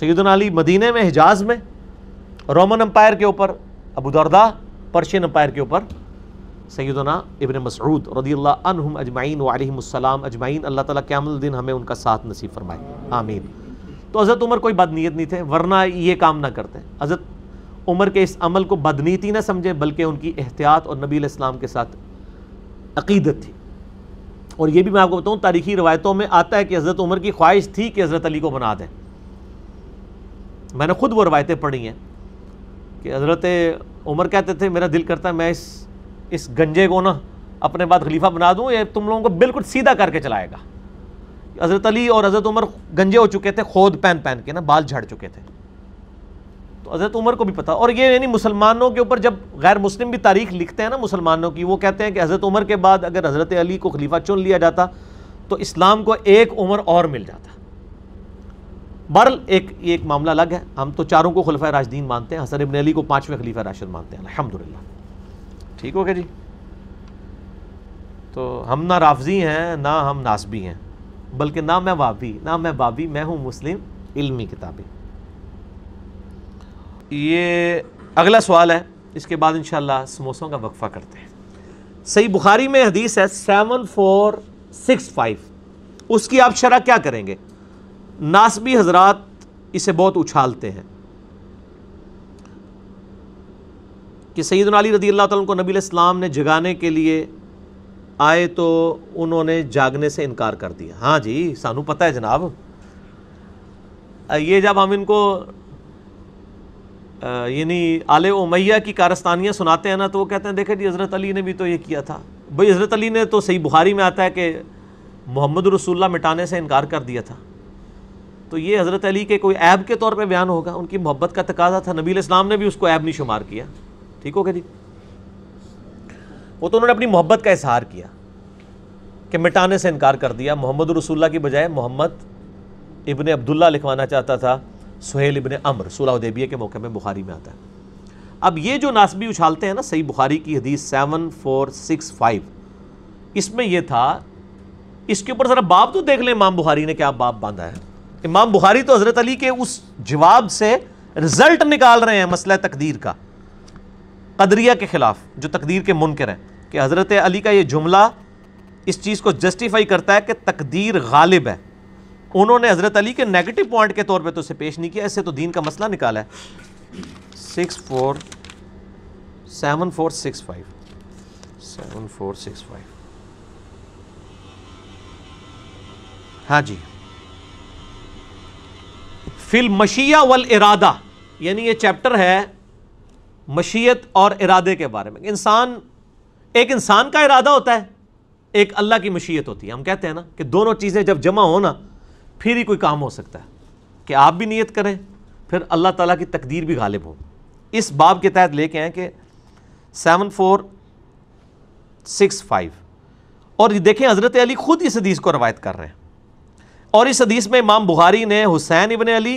सैदन अली मदीने में हिजाज में रोमन अम्पायर के ऊपर अबूदरदा पर्शियन अम्पायर के ऊपर सैदना इबन मसरूद रदी अनहम अजमाइन वालमसम अजमाइन अल्लाह ताला क्यामल दिन हमें उनका साथ नसीब फरमाए आमीन तो हज़रत उमर कोई बदनीयत नहीं थे वरना ये काम ना करते हज़रत उमर के इस अमल को बदनीति ना समझे बल्कि उनकी एहतियात और नबी इस्लाम के साथ अकीदत थी और ये भी मैं आपको बताऊँ तारीखी रवायतों में आता है कि हज़रत उमर की ख्वाहिश थी कि हज़रत अली को बना दें मैंने खुद वो रवायतें पढ़ी हैं कि हज़रत उमर कहते थे मेरा दिल करता है मैं इस इस गंजे को ना अपने बाद खलीफा बना दूँ ये तुम लोगों को बिल्कुल सीधा करके चलाएगा हज़रत अली और हज़रत उमर गंजे हो चुके थे खोद पहन पहन के ना बाल झड़ चुके थे तो हज़रत उमर को भी पता और ये यानी मुसलमानों के ऊपर जब गैर मुस्लिम भी तारीख लिखते हैं ना मुसलमानों की वो कहते हैं कि हज़रत उमर के बाद अगर हज़रत अली को खलीफा चुन लिया जाता तो इस्लाम को एक उम्र और मिल जाता बरल एक ये एक मामला अलग है हम तो चारों को खलफा राजदीन मानते हैं हसन इबन अली को पाँचवें खलीफा राशिद मानते हैं अलहमदिल्ला ठीक हो गया जी तो हम ना राफजी हैं ना हम नासबी हैं बल्कि ना मैं वाबी ना मैं बाबी मैं हूँ मुस्लिम इल्मी किताबें ये अगला सवाल है इसके बाद इन समोसों का वक्फा करते हैं सही बुखारी में हदीस है सेवन फोर सिक्स फाइव उसकी आप शरा क्या करेंगे नासबी हजरात इसे बहुत उछालते हैं कि सईद अली रदी अल्लाह तुम को नबी इस्लाम ने जगाने के लिए आए तो उन्होंने जागने से इनकार कर दिया हाँ जी सानू पता है जनाब ये जब हम इनको यानी आल उमैया की कारस्तानियाँ सुनाते हैं ना तो वो कहते हैं देखे जी हज़रत अली ने भी तो ये किया था भाई हज़रत अली ने तो सही बुखारी में आता है कि मोहम्मद रसुल्ला मिटाने से इनकार कर दिया था तो ये हज़रत अली के कोई ऐब के तौर पर बयान होगा उनकी मोहब्बत का तकाजा था नबील इस्लाम ने भी उसको ऐब नहीं शुमार किया ठीक हो गया जी वो तो उन्होंने अपनी मोहब्बत का इजहार किया कि मिटाने से इनकार कर दिया मोहम्मद रसुल्ला की बजाय मोहम्मद इबन अब्दुल्ला लिखवाना चाहता था सुहेल इबन अमर सुलह उदेबिया के मौके में बुखारी में आता है अब ये जो नासबी उछालते हैं ना सही बुखारी की हदीस सेवन फोर सिक्स फाइव इसमें यह था इसके ऊपर ज़रा बाप तो देख लें इमाम बुखारी ने क्या बाप बांधा है इमाम बुखारी तो हज़रत अली के उस जवाब से रिजल्ट निकाल रहे हैं मसला तकदीर का कदरिया के ख़िलाफ़ जो तकदीर के मुनकर हैं कि हज़रत अली का ये जुमला इस चीज़ को जस्टिफाई करता है कि तकदीर गालिब है उन्होंने हज़रत अली के नेगेटिव पॉइंट के तौर पे तो उसे पेश नहीं किया ऐसे तो दीन का मसला निकाला है six four seven four six five seven four six five हाँ जी फिल मशिया वल इरादा यानी ये चैप्टर है मशीयत और इरादे के बारे में इंसान एक इंसान का इरादा होता है एक अल्लाह की मशीयत होती है हम कहते हैं ना कि दोनों चीज़ें जब जमा हो ना फिर ही कोई काम हो सकता है कि आप भी नीयत करें फिर अल्लाह ताला की तकदीर भी गालिब हो इस बाब के तहत लेके आए कि सेवन फोर सिक्स फाइव और देखें हज़रत अली ख़ुद इस हदीस को रवायत कर रहे हैं और इस हदीस में इमाम बुखारी ने हुसैन इबन अली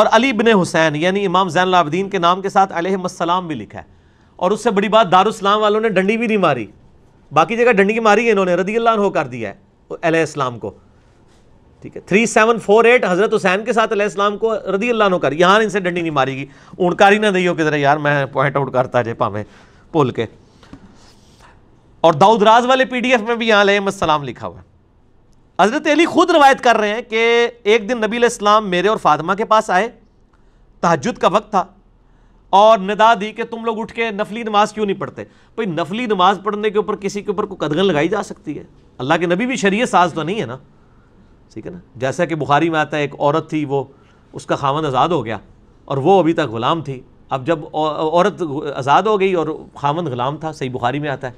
और अली इबन हुसैन यानी इमाम जैनलाब्दीन के नाम के साथ अलहसलाम भी लिखा है और उससे बड़ी बात दारुस्लाम वालों ने डंडी भी नहीं मारी बाकी जगह डंडी मारी इन्होंने रदी अल्लाह कर दिया है अलैहिस्सलाम को ठीक है थ्री सेवन फोर एट हजरत हुसैन के साथ इस्लाम को रदी अल्लाह कर यहाँ इनसे डंडी नहीं मारेगी ऊँटकारी ना दई हो किधर यार मैं पॉइंट आउट करता जे भावें भूल के और दाऊद राज वाले पीडीएफ में भी यहाँ सलाम लिखा हुआ हज़रत अली खुद रवायत कर रहे हैं कि एक दिन नबी इस्लाम मेरे और फातिमा के पास आए तहजद का वक्त था और निदा दी कि तुम लोग उठ के नफली नमाज क्यों नहीं पढ़ते भाई नफली नमाज पढ़ने के ऊपर किसी के ऊपर कोई कदगन लगाई जा सकती है अल्लाह के नबी भी शरीय साज तो नहीं है ना ठीक है ना जैसा कि बुखारी में आता है एक औरत थी वो उसका खावन आज़ाद हो गया और वो अभी तक ग़ुलाम थी अब जब औरत आज़ाद हो गई और खावंद ग़ुलाम था सही बुखारी में आता है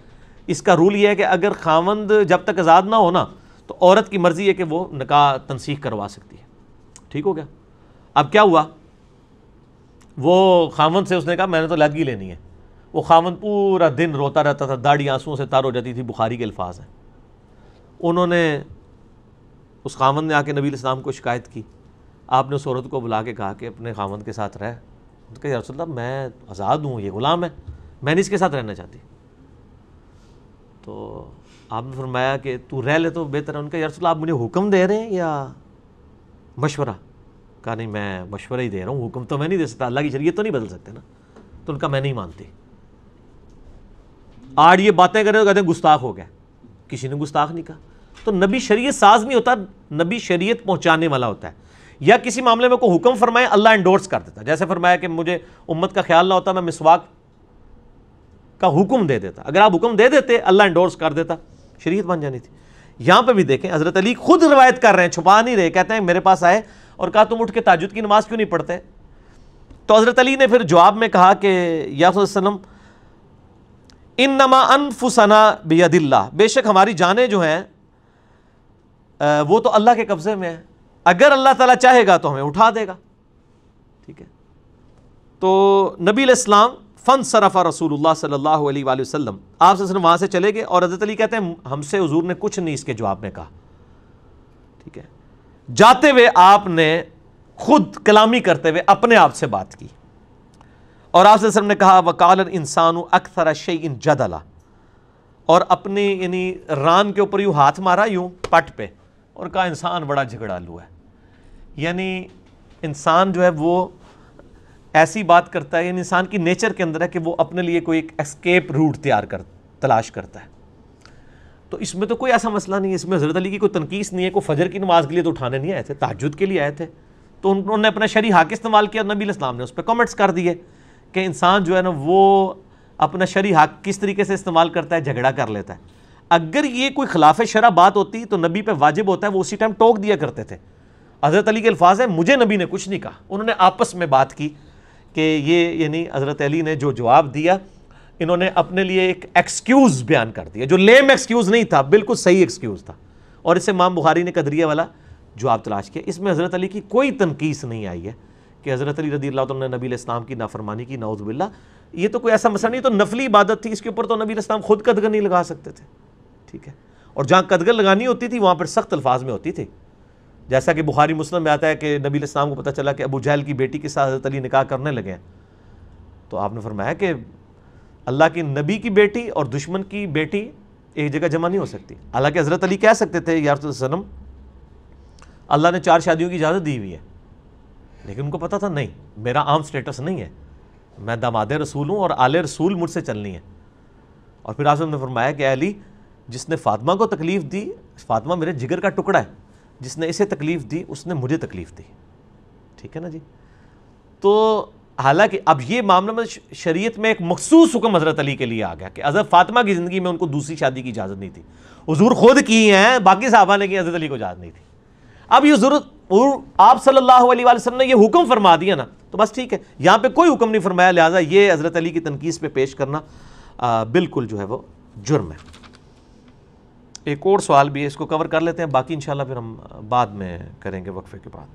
इसका रूल ये है कि अगर खावंद जब तक आज़ाद ना हो ना तो औरत की मर्ज़ी है कि वो निका तनसीख करवा सकती है ठीक हो गया अब क्या हुआ वो खावंद से उसने कहा मैंने तो लदगी लेनी है वो खावंद पूरा दिन रोता रहता था दाढ़ी आंसुओं से तार हो जाती थी बुखारी के अल्फाज हैं उन्होंने उस खामन ने आके नबी इस्लाम को शिकायत की आपने उस औरत को बुला के कहा कि अपने खामन के साथ रह उनके तो यारसल्ला मैं आज़ाद हूँ ये ग़ुलाम है मैं नहीं इसके साथ रहना चाहती तो आपने फरमाया कि तू रह ले तो बेहतर है उनका यारसल्ला आप मुझे हुक्म दे रहे हैं या मशवरा कहा नहीं मैं मशवरा ही दे रहा हूँ हुक्म तो मैं नहीं दे सकता अल्लाह की शरीय तो नहीं बदल सकते ना तो उनका मैं नहीं मानती आड़ ये बातें करें तो कहते हैं गुस्ताख हो गया किसी ने गुस्ताख नहीं कहा तो नबी शरीय साज नहीं होता नबी शरीयत पहुंचाने वाला होता है या किसी मामले में कोई हुक्म फरमाए अल्लाह एंडोर्स कर देता जैसे फरमाया कि मुझे उम्मत का ख्याल ना होता मैं मिसवाक का हुक्म दे देता अगर आप हुक्म दे देते अल्लाह एंडोर्स कर देता शरीयत बन जानी थी यहां पर भी देखें हज़रत अली खुद रवायत कर रहे हैं छुपा नहीं रहे कहते हैं मेरे पास आए और कहा तुम उठ के ताजुद की नमाज़ क्यों नहीं पढ़ते तो हज़रत अली ने फिर जवाब में कहा कि यासम इन नमा अनफुसना बेदिल्ला बेशक हमारी जानें जो हैं आ, वो तो अल्लाह के कब्ज़े में है अगर अल्लाह ताला चाहेगा तो हमें उठा देगा ठीक है तो नबी इस्लाम फ़न सरफ़ा रसूलुल्लाह सल्लल्लाहु अलैहि वसल्लम आप वहां वहाँ से चले गए और अजरत अली कहते हैं हमसे हजूर ने कुछ नहीं इसके जवाब में कहा ठीक है जाते हुए आपने खुद कलामी करते हुए अपने आप से बात की और आप सर ने कहा वकाल इंसान अक्सर शे इन जदला और अपनी यानी रान के ऊपर यूँ हाथ मारा यूँ पट पे और कहा इंसान बड़ा झगड़ालू है यानी इंसान जो है वो ऐसी बात करता है यानी इंसान की नेचर के अंदर है कि वो अपने लिए कोई एक एस्केप रूट तैयार कर तलाश करता है तो इसमें तो कोई ऐसा मसला नहीं है इसमें हजरत अली की कोई तनकीस नहीं है कोई फजर की नमाज के लिए तो उठाने नहीं आए थे ताजुद के लिए आए थे तो उन्होंने अपना शरी हाक इस्तेमाल किया नबी इस्लाम ने उस पर कमेंट्स कर दिए कि इंसान जो है ना वो अपना शरी हाक किस तरीके से इस्तेमाल करता है झगड़ा कर लेता है अगर ये कोई खिलाफ शरा बात होती तो नबी पे वाजिब होता है वो उसी टाइम टोक दिया करते थे हज़रत अली के अल्फाज है मुझे नबी ने कुछ नहीं कहा उन्होंने आपस में बात की कि ये यानी हज़रत अली ने जो जवाब दिया इन्होंने अपने लिए एक एक्सक्यूज़ बयान कर दिया जो लेम एक्सक्यूज़ नहीं था बिल्कुल सही एक्सक्यूज़ था और इसे माम बुखारी ने कदरिया वाला जवाब तलाश किया इसमें हज़रत अली की कोई तनकीस नहीं आई है कि हज़रत अली रदी अल्लाह ने नबी इस्लाम की नाफरमानी की नाउज़बिल्ला ये तो कोई ऐसा मसला नहीं तो नफली इबादत थी इसके ऊपर तो नबी इस्लाम खुद कदगर नहीं लगा सकते थे ठीक है और जहाँ कदगर लगानी होती थी वहाँ पर सख्त अल्फाज में होती थी जैसा कि बुखारी मुस्लिम में आता है कि नबी इस्लाम को पता चला कि अबू जहल की बेटी के साथ हजरत अली निकाह करने लगे हैं तो आपने फरमाया कि अल्लाह के नबी की बेटी और दुश्मन की बेटी एक जगह जमा नहीं हो सकती हालांकि हजरत अली कह सकते थे यार अल्लाह ने चार शादियों की इजाज़त दी हुई है लेकिन उनको पता था नहीं मेरा आम स्टेटस नहीं है मैं दामाद रसूल हूँ और आल रसूल मुझसे चलनी है और फिर आपने फरमाया कि अली जिसने फातिमा को तकलीफ़ दी फातिमा मेरे जिगर का टुकड़ा है जिसने इसे तकलीफ़ दी उसने मुझे तकलीफ़ दी ठीक है ना जी तो हालांकि अब ये मामला में शरीयत में एक मखसूस हुक्म हज़रत अली के लिए आ गया कि हज़रत फातिमा की ज़िंदगी में उनको दूसरी शादी की इजाज़त नहीं थी हजूर खुद की हैं बाकी साहबा ने की हज़रत अली को इजाज़त नहीं थी अब ये ज़रूरत आप सल्लल्लाहु अलैहि वसल्लम ने ये हुक्म फरमा दिया ना तो बस ठीक है यहाँ पे कोई हुक्म नहीं फरमाया लिहाजा ये हज़रत अली की तनकीस पे पेश करना आ, बिल्कुल जो है वो जुर्म है एक और सवाल भी है इसको कवर कर लेते हैं बाकी इंशाल्लाह फिर हम बाद में करेंगे वक्फे के बाद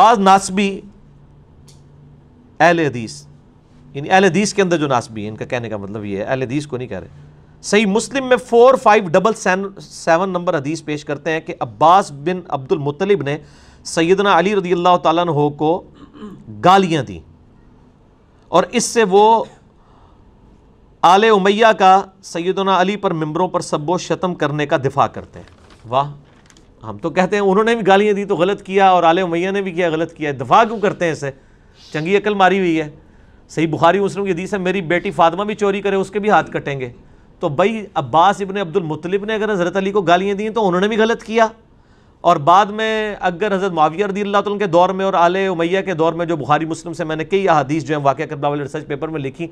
बाद नासबी अहल हदीस यानी अहल हदीस के अंदर जो नासबी है इनका कहने का मतलब ये है अहल हदीस को नहीं कह रहे सही मुस्लिम में four five double seven number हदीस पेश करते हैं कि अब्बास बिन अब्दुल मुतलिब ने सैदना अली रदी अल्लाह तु को गालियाँ दी और इससे वो आल उमैया का सैदना अली पर मम्बरों पर सब्बो शतम करने का दिफा करते हैं वाह हम तो कहते हैं उन्होंने भी गालियाँ दी तो गलत किया और आल उमैया ने भी किया गलत किया है दफा क्यों करते हैं इसे चंगी अकल मारी हुई है सही बुखारी मुस्लिम की दी है मेरी बेटी फातमा भी चोरी करे उसके भी हाथ कटेंगे तो भाई अब्बास इबन अब्दुल मुतलिब ने अगर हज़रत अली को गालियाँ दी तो उन्होंने भी गलत किया और बाद में अगर हज़रत माविया रदी अल्लाह के दौर में और आल उमैया के दौर में जो बुखारी मुस्लिम से मैंने कई अदीस जो है वाक़ करबा वाले रिसर्च पेपर में लिखी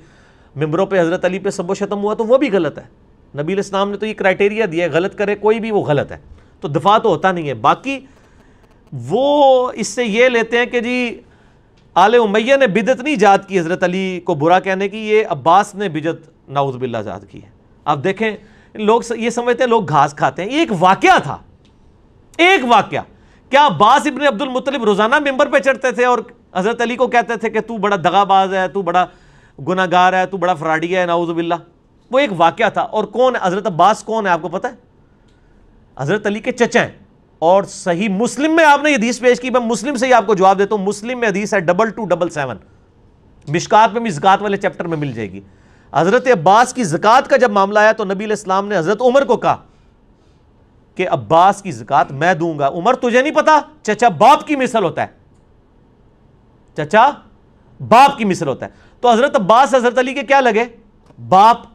मम्बरों पर हज़रत अली पे सब शतम हुआ तो वो भी गलत है नबी इस्लाम ने तो ये क्राइटेरिया दिया है गलत करे कोई भी वो गलत है तो दफा तो होता नहीं है बाकी वो इससे ये लेते हैं कि जी आल उमैया ने बिदत नहीं जात की हज़रत अली को बुरा कहने की ये अब्बास ने बिजत नाउजबिल्ला जात की है आप देखें लोग ये समझते हैं लोग घास खाते हैं ये एक वाक़ था एक वाक़ क्या अब्बास इबन अब्दुल रोज़ाना मेंबर पर चढ़ते थे और हज़रत अली को कहते थे कि तू बड़ा दगाबाज है तू बड़ा गुनागार है तू बड़ा फ्राडिया है नाउजुबिल्ला वो एक वाक़ था और कौन है हज़रत अब्बास कौन है आपको पता है हज़रत अली के चचा हैं और सही मुस्लिम में आपने हदीस पेश की मैं मुस्लिम से ही आपको जवाब देता हूँ मुस्लिम में हदीस है डबल टू डबल सेवन मिशकात में भी वाले चैप्टर में मिल जाएगी हज़रत अब्बास की ज़क़़त का जब मामला आया तो नबी इस्लाम ने हज़रत उमर को कहा कि अब्बास की ज़क़़त मैं दूंगा उमर तुझे नहीं पता चचा बाप की मिसल होता है चचा बाप की मिसल होता है तो हजरत अब्बास हजरत अली के क्या लगे बाप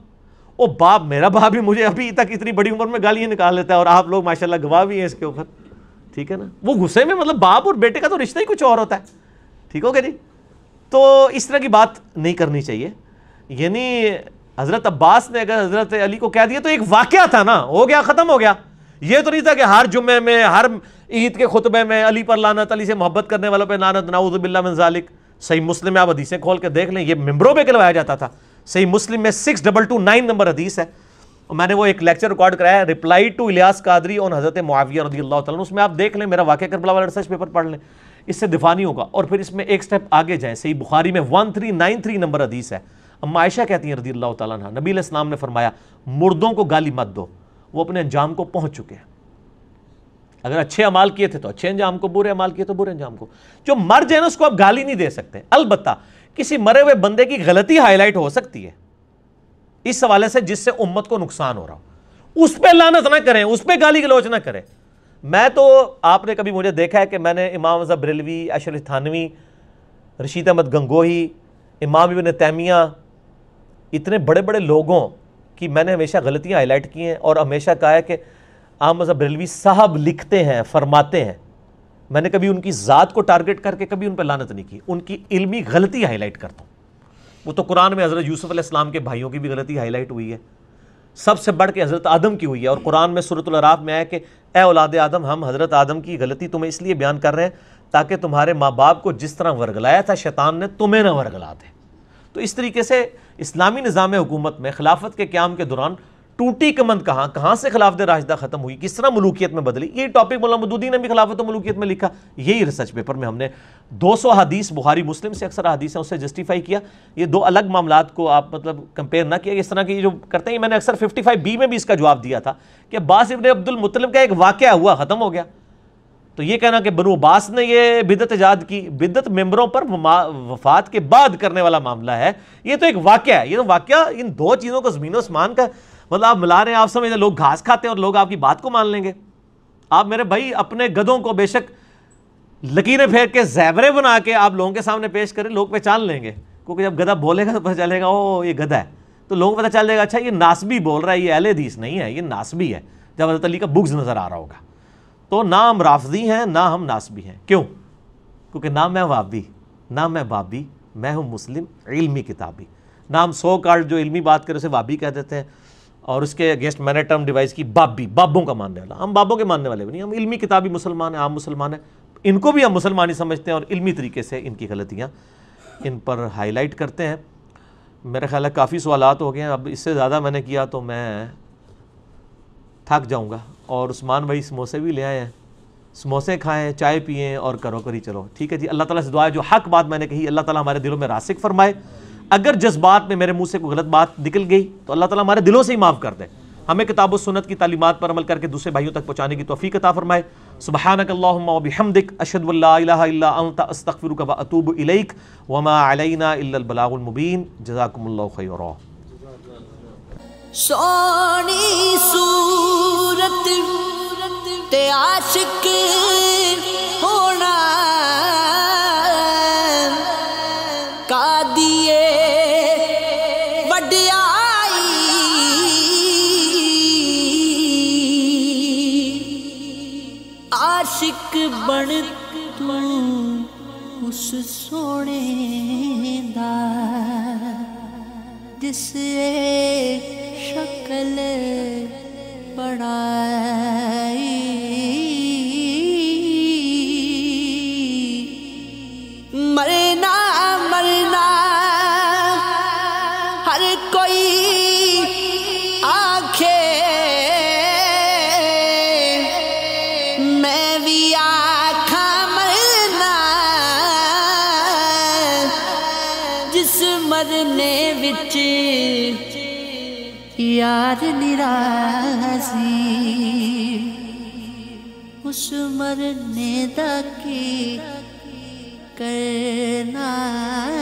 ओ बाप मेरा बाप भी मुझे अभी तक इतनी बड़ी उम्र में गालियाँ निकाल लेता है और आप लोग माशाल्लाह गवाह भी हैं इसके ऊपर ठीक है ना वो गुस्से में मतलब बाप और बेटे का तो रिश्ता ही कुछ और होता है ठीक हो गया जी तो इस तरह की बात नहीं करनी चाहिए यानी हज़रत अब्बास ने अगर हज़रत अली को कह दिया तो एक वाक़ था ना हो गया ख़त्म हो गया यह तो नहीं था कि हर जुम्मे में हर ईद के खुतबे में अली पर लानत अली से मोहब्बत करने वालों पर लानत नाउज़बिल्ला मंजालिक सही मुस्लिम में आप हदीसें खोल के देख लें ये मेम्बरों पर गलवाया जाता था सही मुस्लिम में six double two nine number हदीस है और मैंने वो एक लेक्चर रिकॉर्ड कराया रिप्लाई टू इलियास कादरी और हज़रत मुआविया रदी अल्लाह तला उसमें आप देख लें मेरा वाक्य करबला वाला रिसर्च पेपर पढ़ लें इससे दिफा नहीं होगा और फिर इसमें एक स्टेप आगे जाए सही बुखारी में one three nine three number हदीस है अम्मा आयशा कहती हैं रदी अल्लाह तला नबी इस्लाम ने फरमाया मुर्दों को गाली मत दो वो अपने अंजाम को पहुँच चुके हैं अगर अच्छे अमाल किए थे तो अच्छे अंजाम को बुरे अमाल किए तो बुरे अंजाम को जो मर जाए ना उसको आप गाली नहीं दे सकते अलबत् किसी मरे हुए बंदे की गलती हाईलाइट हो सकती है इस हवाले से जिससे उम्मत को नुकसान हो रहा हो उस पर लानत ना करें उस पर गाली गलोच ना करें मैं तो आपने कभी मुझे देखा है कि मैंने इमाम अजहब बरेलवी अशर थानवी रशीद अहमद गंगोही इमाम इबन तैमिया इतने बड़े बड़े लोगों की मैंने हमेशा गलतियाँ हाईलाइट की हैं और हमेशा कहा है कि अहमद बरेलवी साहब लिखते हैं फरमाते हैं मैंने कभी उनकी ज़ात को टारगेट करके कभी उन पर लानत नहीं की उनकी इल्मी गलती हाईलाइट करता हूँ वो तो कुरान में हज़रत यूसुफ अलैहिस्सलाम के भाइयों की भी गलती हाईलाइट हुई है सबसे बढ़ के हज़रत आदम की हुई है और कुरान में सूरतराफ़ में आया कि ए औलाद आदम हम हज़रत आदम की गलती तुम्हें इसलिए बयान कर रहे हैं ताकि तुम्हारे माँ बाप को जिस तरह वर्गलाया था शैतान ने तुम्हें ना वरगला दे तो इस तरीके से इस्लामी निज़ाम हुकूमत में खिलाफत के क्याम के दौरान टूटी कमंद कहां कहां से खिलाफत राजदा खत्म हुई किस तरह मलूकियत में बदली ये टॉपिक मौलाना मदूदी ने भी खिलाफत तो मलूकियत में लिखा यही रिसर्च पेपर में हमने 200 सौ हदीस बुहारी मुस्लिम से अक्सर हदीस है उससे जस्टिफाई किया ये दो अलग मामला को आप मतलब कंपेयर ना किया इस तरह की जो करते हैं मैंने अक्सर फिफ्टी बी में भी इसका जवाब दिया था कि अब्बास इबन अब्दुल मुतलब का एक वाक़ हुआ ख़त्म हो गया तो ये कहना कि बनु अब्बास ने ये बिदत ईजाद की बिदत मेंबरों पर वफात के बाद करने वाला मामला है ये तो एक वाक्य है ये तो वाक्य इन दो चीज़ों को ज़मीन आसमान का मतलब आप मिला रहे हैं आप समझ रहे लोग घास खाते हैं और लोग आपकी बात को मान लेंगे आप मेरे भाई अपने गधों को बेशक लकीरें फेंक के जैबरे बना के आप लोगों के सामने पेश करें लोग पहचान लेंगे क्योंकि जब गधा बोलेगा तो पता चलेगा ओ ये गधा है तो लोगों को पता चल जाएगा अच्छा ये नासबी बोल रहा है ये अहल हदीस नहीं है ये नासबी है जब हजरत अली का बुग्स नज़र आ रहा होगा तो ना हम राफजी हैं ना हम नासबी हैं क्यों क्योंकि ना मैं वाबी ना मैं बाबी मैं हूँ मुस्लिम इलमी किताबी ना हम सो कार्ड जो इलमी बात करें उसे वाबी कह देते हैं और उसके अगेंस्ट मैंने टर्म डिवाइस की बाबी बाबों का मानने वाला हम बाबों के मानने वाले भी नहीं हम इल्मी किताबी मुसलमान हैं आम मुसलमान हैं इनको भी हम मुसलमान ही समझते हैं और इल्मी तरीके से इनकी गलतियाँ इन पर हाईलाइट करते हैं मेरा ख्याल है काफ़ी सवाल हो गए हैं अब इससे ज़्यादा मैंने किया तो मैं थक जाऊँगा और उस्मान भाई समोसे भी ले आए हैं समोसे खाएँ चाय पिएँ और करो करी चलो ठीक है जी अल्लाह ताला से दुआ है जो हक बात मैंने कही अल्लाह ताला हमारे दिलों में रासिक फरमाए अगर जज्बात में मेरे मुंह से कोई गलत बात निकल गई तो अल्लाह ताला हमारे दिलों से ही माफ़ कर दे हमें किताब सुनत की तालीमत पर अमल करके दूसरे भाइयों तक पहुँचाने की तोफ़ी अता फरमाए सुबहानकल्लाबिहमदिक अशदुल्लास्तफ़िर अतूब इलैक वमा अलैना सोनी सूरत ते आशिक हो यार निरासी उस मरने तक करना